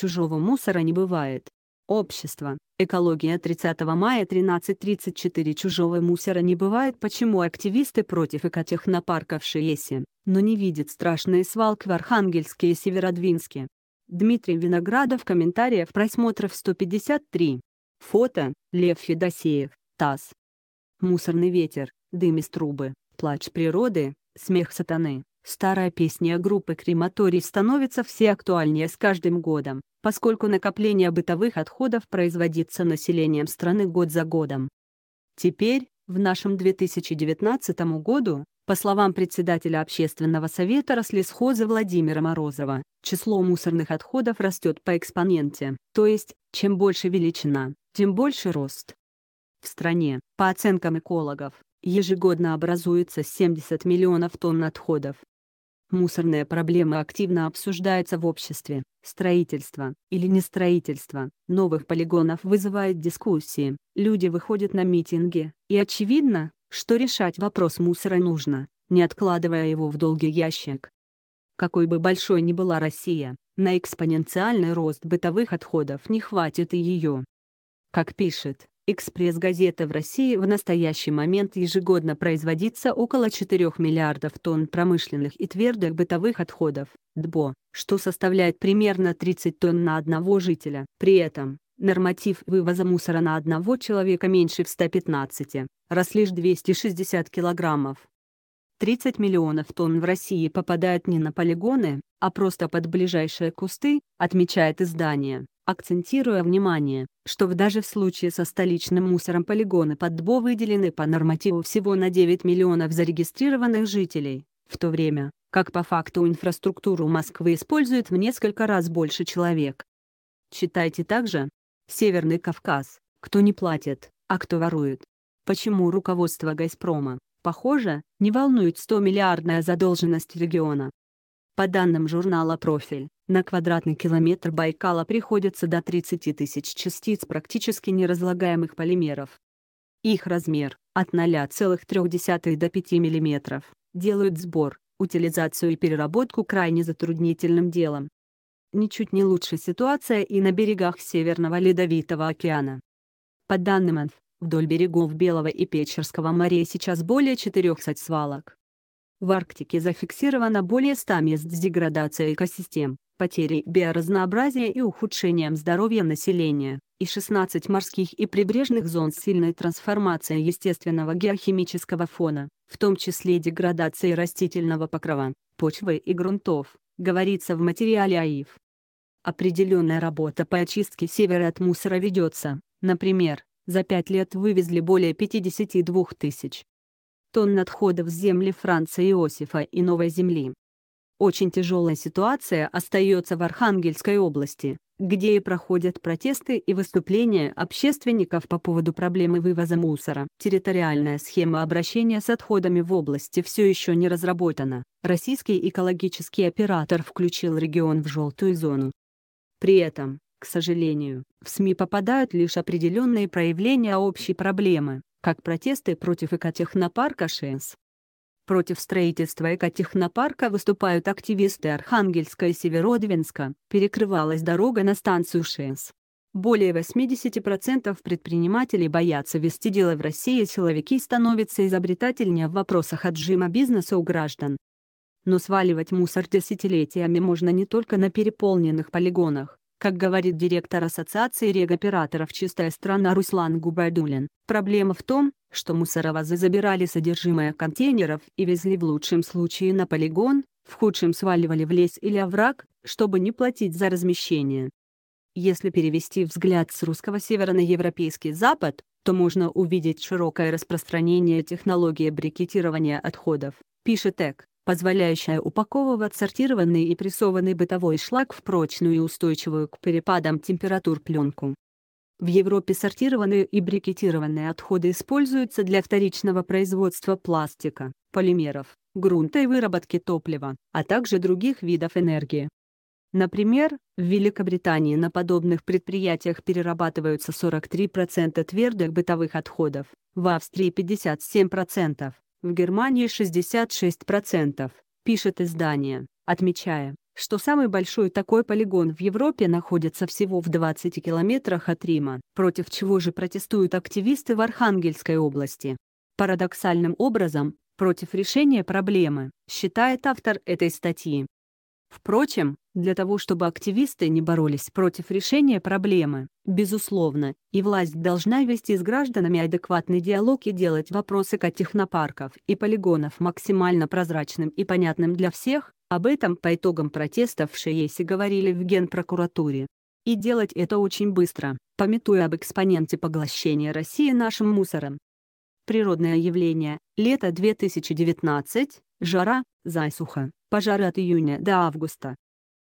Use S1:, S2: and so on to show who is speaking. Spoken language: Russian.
S1: чужого мусора не бывает. Общество. Экология 30 мая 13.34 чужого мусора не бывает. Почему активисты против экотехнопарка в Шиесе, но не видят страшные свалки в Архангельске и Северодвинске? Дмитрий Виноградов комментариев просмотров 153. Фото. Лев Федосеев. ТАСС. Мусорный ветер, дым из трубы, плач природы, смех сатаны. Старая песня группы крематорий становится все актуальнее с каждым годом, поскольку накопление бытовых отходов производится населением страны год за годом. Теперь, в нашем 2019 году, по словам председателя общественного совета рослесхоза Владимира Морозова, число мусорных отходов растет по экспоненте, то есть, чем больше величина, тем больше рост. В стране, по оценкам экологов, ежегодно образуется 70 миллионов тонн отходов, Мусорная проблема активно обсуждается в обществе. Строительство или не строительство новых полигонов вызывает дискуссии, люди выходят на митинги, и очевидно, что решать вопрос мусора нужно, не откладывая его в долгий ящик. Какой бы большой ни была Россия, на экспоненциальный рост бытовых отходов не хватит и ее. Как пишет Экспресс-газета в России в настоящий момент ежегодно производится около 4 миллиардов тонн промышленных и твердых бытовых отходов, ДБО, что составляет примерно 30 тонн на одного жителя. При этом, норматив вывоза мусора на одного человека меньше в 115, раз лишь 260 килограммов. 30 миллионов тонн в России попадают не на полигоны, а просто под ближайшие кусты, отмечает издание акцентируя внимание, что в даже в случае со столичным мусором полигоны Подбо выделены по нормативу всего на 9 миллионов зарегистрированных жителей, в то время, как по факту инфраструктуру Москвы используют в несколько раз больше человек. Читайте также «Северный Кавказ. Кто не платит, а кто ворует». Почему руководство «Газпрома», похоже, не волнует 100-миллиардная задолженность региона? По данным журнала «Профиль», на квадратный километр Байкала приходится до 30 тысяч частиц практически неразлагаемых полимеров. Их размер от 0,3 до 5 мм делают сбор, утилизацию и переработку крайне затруднительным делом. Ничуть не лучшая ситуация и на берегах Северного Ледовитого океана. По данным АНФ, вдоль берегов Белого и Печерского морей сейчас более 400 свалок. В Арктике зафиксировано более 100 мест с деградацией экосистем, потерей биоразнообразия и ухудшением здоровья населения, и 16 морских и прибрежных зон с сильной трансформацией естественного геохимического фона, в том числе деградацией растительного покрова, почвы и грунтов, говорится в материале АИФ. Определенная работа по очистке севера от мусора ведется, например, за 5 лет вывезли более 52 тысяч тонн отходов с земли Франции Иосифа и Новой Земли, очень тяжелая ситуация остается в Архангельской области, где и проходят протесты и выступления общественников по поводу проблемы вывоза мусора. Территориальная схема обращения с отходами в области все еще не разработана. Российский экологический оператор включил регион в желтую зону. При этом, к сожалению, в СМИ попадают лишь определенные проявления общей проблемы, как протесты против экотехнопарка ШИЭС, Против строительства экотехнопарка выступают активисты Архангельска и Северодвинска. Перекрывалась дорога на станцию ШИЭС. Более 80% предпринимателей боятся вести дело в России, силовики становятся изобретательнее в вопросах отжима бизнеса у граждан. Но сваливать мусор десятилетиями можно не только на переполненных полигонах. Как говорит директор Ассоциации регоператоров «Чистая страна» Руслан Губайдулин, проблема в том, что мусоровозы забирали содержимое контейнеров и везли в лучшем случае на полигон, в худшем сваливали в лес или овраг, чтобы не платить за размещение. Если перевести взгляд с русского севера на европейский запад, то можно увидеть широкое распространение технологии брикетирования отходов, пишет Эк позволяющая упаковывать сортированный и прессованный бытовой шлак в прочную и устойчивую к перепадам температур пленку. В Европе сортированные и брикетированные отходы используются для вторичного производства пластика, полимеров, грунта и выработки топлива, а также других видов энергии. Например, в Великобритании на подобных предприятиях перерабатываются 43% твердых бытовых отходов, в Австрии 57%, в Германии 66%, пишет издание, отмечая, что самый большой такой полигон в Европе находится всего в 20 километрах от Рима, против чего же протестуют активисты в Архангельской области. Парадоксальным образом, против решения проблемы, считает автор этой статьи, Впрочем, для того, чтобы активисты не боролись против решения проблемы, безусловно, и власть должна вести с гражданами адекватный диалог и делать вопросы к котехнопарков и полигонов максимально прозрачным и понятным для всех, об этом по итогам протестов в Шиесе говорили в Генпрокуратуре. И делать это очень быстро, пометуя об экспоненте поглощения России нашим мусором. Природное явление, лето 2019, жара, засуха пожары от июня до августа